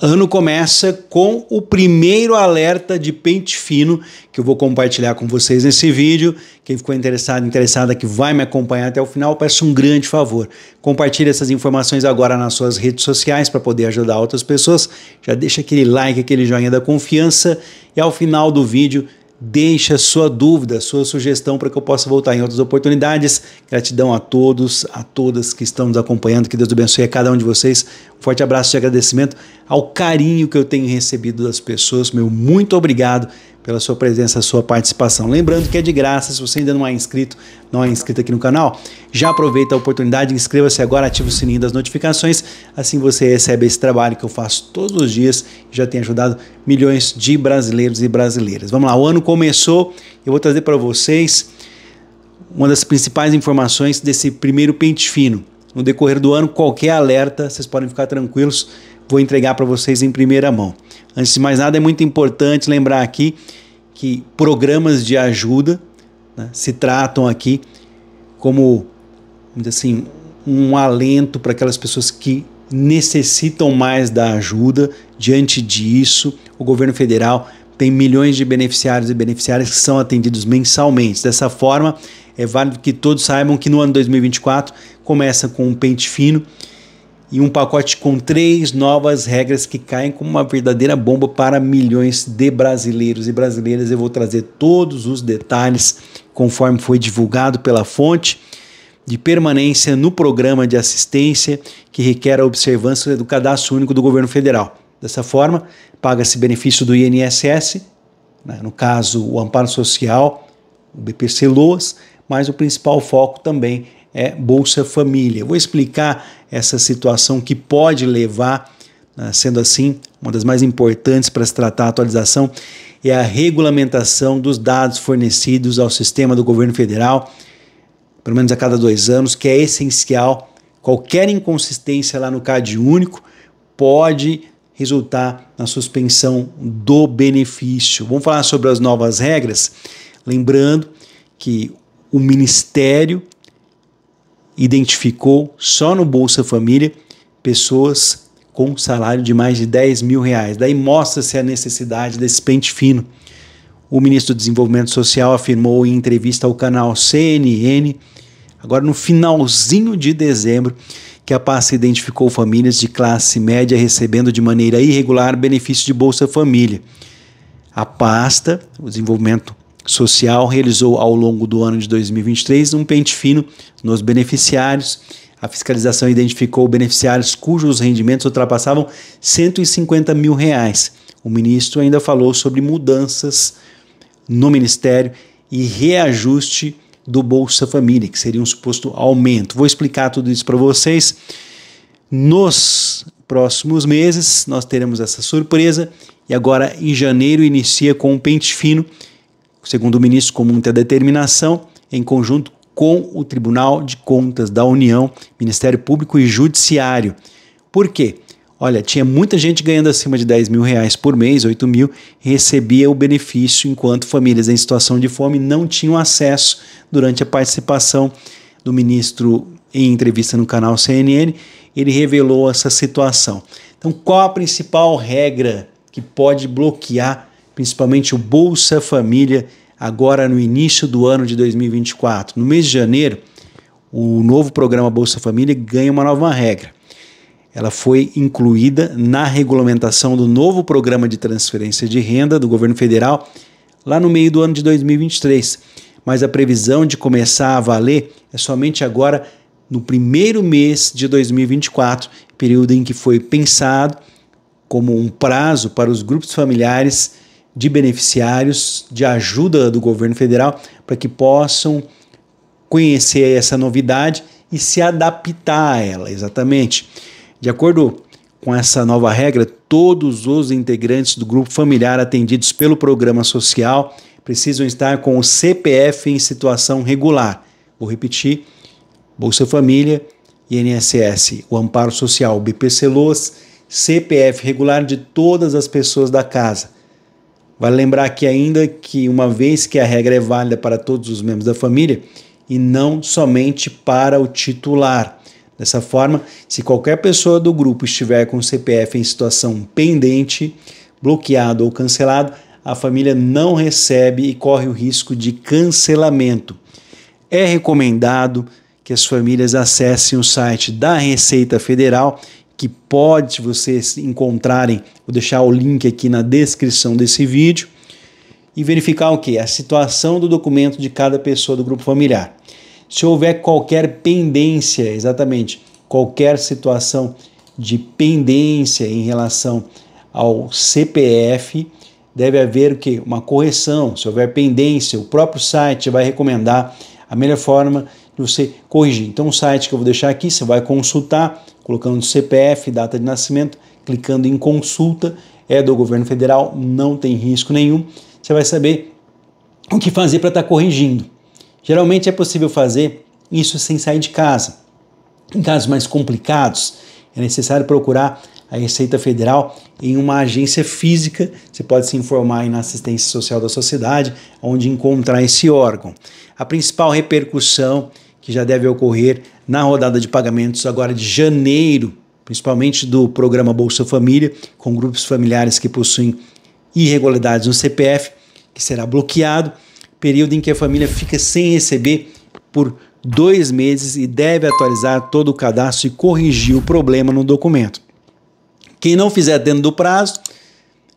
ano começa com o primeiro alerta de pente fino que eu vou compartilhar com vocês nesse vídeo. Quem ficou interessado, interessada que vai me acompanhar até o final, peço um grande favor. Compartilhe essas informações agora nas suas redes sociais para poder ajudar outras pessoas. Já deixa aquele like, aquele joinha da confiança e ao final do vídeo Deixa sua dúvida, sua sugestão para que eu possa voltar em outras oportunidades. Gratidão a todos, a todas que estão nos acompanhando. Que Deus abençoe a cada um de vocês. Um forte abraço de agradecimento ao carinho que eu tenho recebido das pessoas. Meu muito obrigado pela sua presença, sua participação. Lembrando que é de graça, se você ainda não é inscrito, não é inscrito aqui no canal, já aproveita a oportunidade, inscreva-se agora, ative o sininho das notificações, assim você recebe esse trabalho que eu faço todos os dias e já tem ajudado milhões de brasileiros e brasileiras. Vamos lá, o ano começou, eu vou trazer para vocês uma das principais informações desse primeiro pente fino. No decorrer do ano, qualquer alerta, vocês podem ficar tranquilos, vou entregar para vocês em primeira mão. Antes de mais nada, é muito importante lembrar aqui que programas de ajuda né, se tratam aqui como assim, um alento para aquelas pessoas que necessitam mais da ajuda. Diante disso, o governo federal tem milhões de beneficiários e beneficiárias que são atendidos mensalmente. Dessa forma, é válido que todos saibam que no ano 2024 começa com um pente fino e um pacote com três novas regras que caem como uma verdadeira bomba para milhões de brasileiros e brasileiras. Eu vou trazer todos os detalhes conforme foi divulgado pela fonte de permanência no programa de assistência que requer a observância do cadastro único do governo federal. Dessa forma, paga-se benefício do INSS, né, no caso o amparo social, o BPC Loas, mas o principal foco também é Bolsa Família. vou explicar essa situação que pode levar, né, sendo assim, uma das mais importantes para se tratar a atualização é a regulamentação dos dados fornecidos ao sistema do governo federal, pelo menos a cada dois anos, que é essencial. Qualquer inconsistência lá no CAD único pode resultar na suspensão do benefício. Vamos falar sobre as novas regras, lembrando que o Ministério identificou só no Bolsa Família pessoas com salário de mais de 10 mil reais. Daí mostra-se a necessidade desse pente fino. O ministro do Desenvolvimento Social afirmou em entrevista ao canal CNN, agora no finalzinho de dezembro, que a pasta identificou famílias de classe média recebendo de maneira irregular benefício de Bolsa Família. A pasta, o desenvolvimento Social realizou ao longo do ano de 2023 um pente fino nos beneficiários. A fiscalização identificou beneficiários cujos rendimentos ultrapassavam 150 mil reais. O ministro ainda falou sobre mudanças no Ministério e reajuste do Bolsa Família, que seria um suposto aumento. Vou explicar tudo isso para vocês. Nos próximos meses, nós teremos essa surpresa e agora em janeiro inicia com um pente fino segundo o ministro, como determinação em conjunto com o Tribunal de Contas da União, Ministério Público e Judiciário. Por quê? Olha, tinha muita gente ganhando acima de 10 mil reais por mês, 8 mil, recebia o benefício, enquanto famílias em situação de fome não tinham acesso durante a participação do ministro em entrevista no canal CNN. Ele revelou essa situação. Então, qual a principal regra que pode bloquear principalmente o Bolsa Família, agora no início do ano de 2024. No mês de janeiro, o novo programa Bolsa Família ganha uma nova regra. Ela foi incluída na regulamentação do novo programa de transferência de renda do governo federal lá no meio do ano de 2023. Mas a previsão de começar a valer é somente agora no primeiro mês de 2024, período em que foi pensado como um prazo para os grupos familiares de beneficiários, de ajuda do governo federal, para que possam conhecer essa novidade e se adaptar a ela, exatamente. De acordo com essa nova regra, todos os integrantes do grupo familiar atendidos pelo programa social precisam estar com o CPF em situação regular. Vou repetir: Bolsa Família, INSS, o Amparo Social, BPC Los, CPF regular de todas as pessoas da casa. Vale lembrar aqui ainda que, uma vez que a regra é válida para todos os membros da família e não somente para o titular. Dessa forma, se qualquer pessoa do grupo estiver com o CPF em situação pendente, bloqueado ou cancelado, a família não recebe e corre o risco de cancelamento. É recomendado que as famílias acessem o site da Receita Federal que pode vocês encontrarem, vou deixar o link aqui na descrição desse vídeo, e verificar o que? A situação do documento de cada pessoa do grupo familiar. Se houver qualquer pendência, exatamente, qualquer situação de pendência em relação ao CPF, deve haver o que? Uma correção. Se houver pendência, o próprio site vai recomendar a melhor forma de você corrigir. Então, o site que eu vou deixar aqui, você vai consultar, colocando CPF, data de nascimento, clicando em consulta, é do governo federal, não tem risco nenhum. Você vai saber o que fazer para estar tá corrigindo. Geralmente é possível fazer isso sem sair de casa. Em casos mais complicados, é necessário procurar a Receita Federal em uma agência física. Você pode se informar aí na assistência social da sociedade, onde encontrar esse órgão. A principal repercussão que já deve ocorrer na rodada de pagamentos agora de janeiro, principalmente do programa Bolsa Família, com grupos familiares que possuem irregularidades no CPF, que será bloqueado, período em que a família fica sem receber por dois meses e deve atualizar todo o cadastro e corrigir o problema no documento. Quem não fizer dentro do prazo,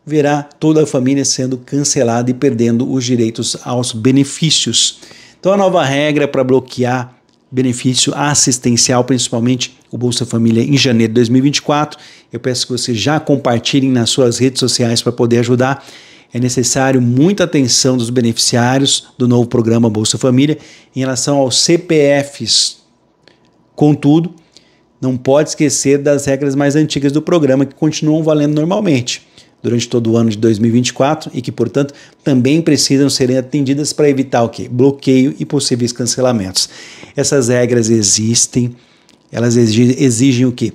verá toda a família sendo cancelada e perdendo os direitos aos benefícios. Então, a nova regra para bloquear benefício assistencial, principalmente o Bolsa Família em janeiro de 2024. Eu peço que vocês já compartilhem nas suas redes sociais para poder ajudar. É necessário muita atenção dos beneficiários do novo programa Bolsa Família em relação aos CPFs. Contudo, não pode esquecer das regras mais antigas do programa que continuam valendo normalmente durante todo o ano de 2024 e que, portanto, também precisam serem atendidas para evitar o quê? Bloqueio e possíveis cancelamentos. Essas regras existem, elas exigem o quê?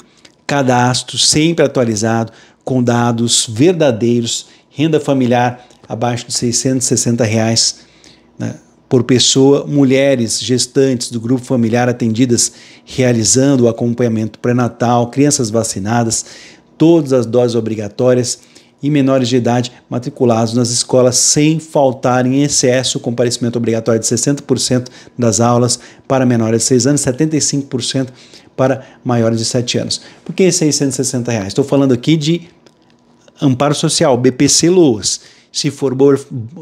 Cadastro sempre atualizado, com dados verdadeiros, renda familiar abaixo de 660 reais né, por pessoa, mulheres gestantes do grupo familiar atendidas realizando o acompanhamento pré-natal, crianças vacinadas, todas as doses obrigatórias e menores de idade matriculados nas escolas sem faltar em excesso o comparecimento obrigatório de 60% das aulas para menores de 6 anos, 75% para maiores de 7 anos. Por que 660 reais? Estou falando aqui de amparo social, BPC Luz. Se for,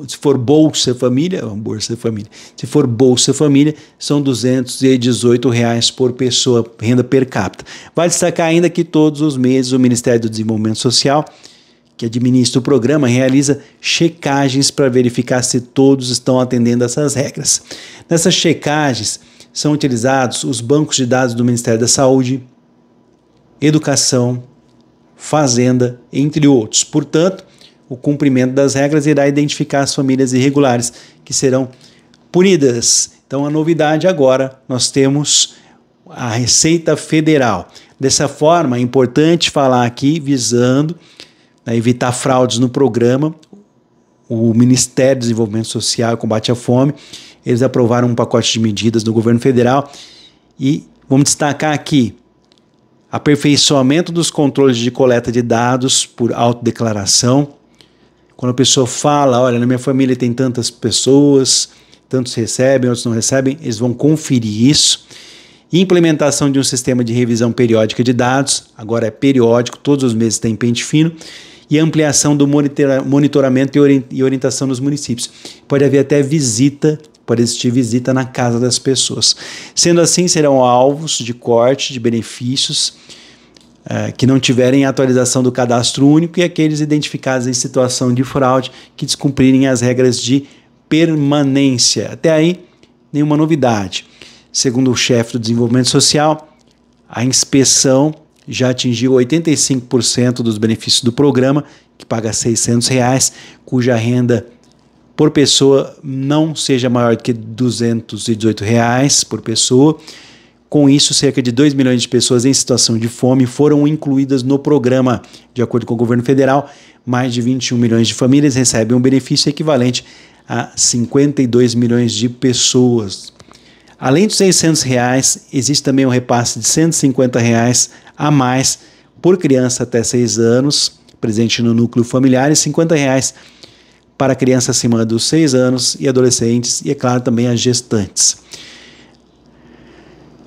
se for Bolsa Família, Bolsa Família, se for Bolsa Família, são 218 reais por pessoa, renda per capita. Vai destacar ainda que todos os meses o Ministério do Desenvolvimento Social que administra o programa, realiza checagens para verificar se todos estão atendendo essas regras. Nessas checagens são utilizados os bancos de dados do Ministério da Saúde, Educação, Fazenda, entre outros. Portanto, o cumprimento das regras irá identificar as famílias irregulares que serão punidas. Então, a novidade agora, nós temos a Receita Federal. Dessa forma, é importante falar aqui visando né, evitar fraudes no programa. O Ministério do Desenvolvimento Social e Combate à Fome, eles aprovaram um pacote de medidas do governo federal e vamos destacar aqui aperfeiçoamento dos controles de coleta de dados por autodeclaração. Quando a pessoa fala, olha, na minha família tem tantas pessoas, tantos recebem, outros não recebem, eles vão conferir isso. Implementação de um sistema de revisão periódica de dados, agora é periódico, todos os meses tem pente fino e ampliação do monitoramento e orientação nos municípios. Pode haver até visita pode existir visita na casa das pessoas. Sendo assim, serão alvos de corte de benefícios eh, que não tiverem atualização do cadastro único e aqueles identificados em situação de fraude que descumprirem as regras de permanência. Até aí, nenhuma novidade. Segundo o chefe do desenvolvimento social, a inspeção já atingiu 85% dos benefícios do programa, que paga R$ 600, reais, cuja renda por pessoa não seja maior do que R$ 218 reais por pessoa. Com isso, cerca de 2 milhões de pessoas em situação de fome foram incluídas no programa. De acordo com o governo federal, mais de 21 milhões de famílias recebem um benefício equivalente a 52 milhões de pessoas. Além dos 600 reais, existe também um repasse de 150 reais a mais por criança até 6 anos, presente no núcleo familiar, e 50 reais para crianças acima dos 6 anos e adolescentes, e é claro também as gestantes.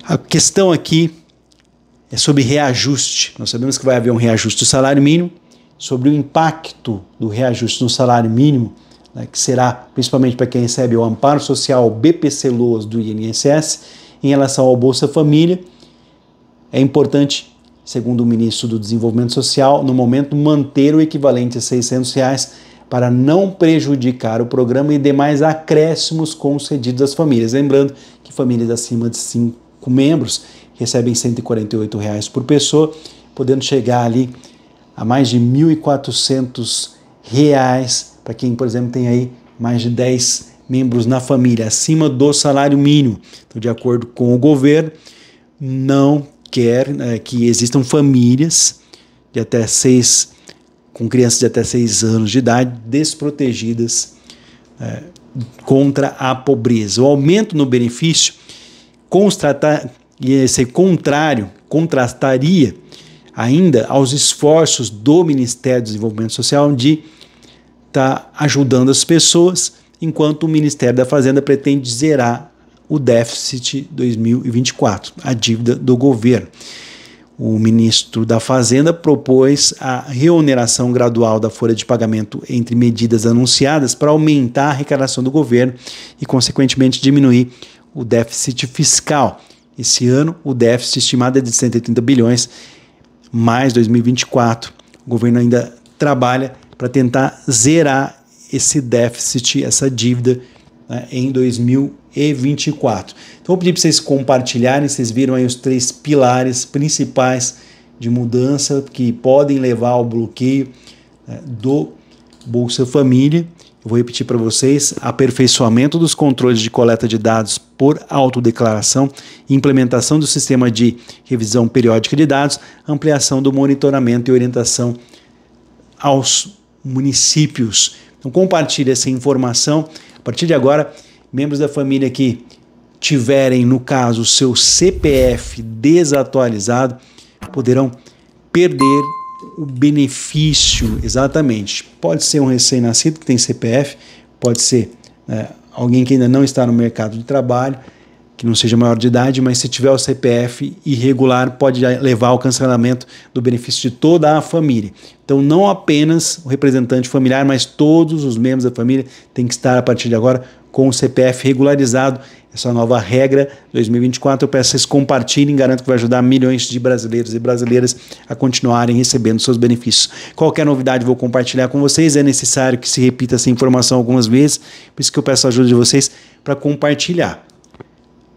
A questão aqui é sobre reajuste. Nós sabemos que vai haver um reajuste do salário mínimo, sobre o impacto do reajuste no salário mínimo né, que será principalmente para quem recebe o amparo social BPC Loas do INSS, em relação ao Bolsa Família, é importante, segundo o ministro do Desenvolvimento Social, no momento manter o equivalente a R$ 600 reais para não prejudicar o programa e demais acréscimos concedidos às famílias. Lembrando que famílias acima de 5 membros recebem R$ 148 reais por pessoa, podendo chegar ali a mais de R$ 1.400 reais para quem, por exemplo, tem aí mais de 10 membros na família, acima do salário mínimo. Então, de acordo com o governo, não quer é, que existam famílias de até seis, com crianças de até seis anos de idade desprotegidas é, contra a pobreza. O aumento no benefício ia ser contrário, contrastaria ainda aos esforços do Ministério do Desenvolvimento Social de está ajudando as pessoas, enquanto o Ministério da Fazenda pretende zerar o déficit 2024, a dívida do governo. O ministro da Fazenda propôs a reoneração gradual da folha de pagamento entre medidas anunciadas para aumentar a arrecadação do governo e, consequentemente, diminuir o déficit fiscal. Esse ano, o déficit estimado é de 130 bilhões, mais 2024. O governo ainda trabalha para tentar zerar esse déficit, essa dívida né, em 2024. Então, vou pedir para vocês compartilharem, vocês viram aí os três pilares principais de mudança que podem levar ao bloqueio né, do Bolsa Família. Eu vou repetir para vocês: aperfeiçoamento dos controles de coleta de dados por autodeclaração, implementação do sistema de revisão periódica de dados, ampliação do monitoramento e orientação aos municípios. Então compartilhe essa informação. A partir de agora, membros da família que tiverem, no caso, o seu CPF desatualizado, poderão perder o benefício, exatamente. Pode ser um recém-nascido que tem CPF, pode ser é, alguém que ainda não está no mercado de trabalho, que não seja maior de idade, mas se tiver o CPF irregular, pode levar ao cancelamento do benefício de toda a família. Então, não apenas o representante familiar, mas todos os membros da família têm que estar, a partir de agora, com o CPF regularizado. Essa nova regra 2024, eu peço que vocês compartilhem, garanto que vai ajudar milhões de brasileiros e brasileiras a continuarem recebendo seus benefícios. Qualquer novidade vou compartilhar com vocês, é necessário que se repita essa informação algumas vezes, por isso que eu peço a ajuda de vocês para compartilhar.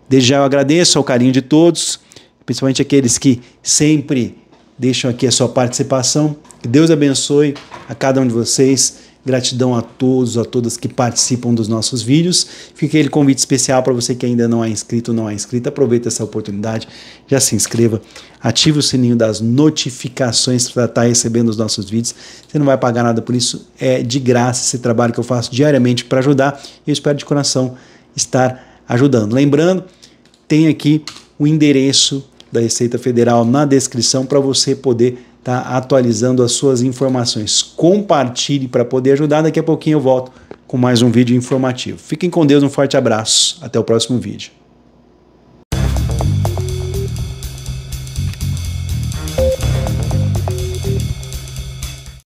Desde já eu agradeço ao carinho de todos, principalmente aqueles que sempre deixam aqui a sua participação. Que Deus abençoe a cada um de vocês. Gratidão a todos, a todas que participam dos nossos vídeos. Fica aquele convite especial para você que ainda não é inscrito, não é inscrita. Aproveita essa oportunidade, já se inscreva, ative o sininho das notificações para estar recebendo os nossos vídeos. Você não vai pagar nada por isso, é de graça esse trabalho que eu faço diariamente para ajudar. Eu espero de coração estar ajudando. Lembrando, tem aqui o endereço da Receita Federal na descrição para você poder estar tá atualizando as suas informações. Compartilhe para poder ajudar. Daqui a pouquinho eu volto com mais um vídeo informativo. Fiquem com Deus, um forte abraço. Até o próximo vídeo.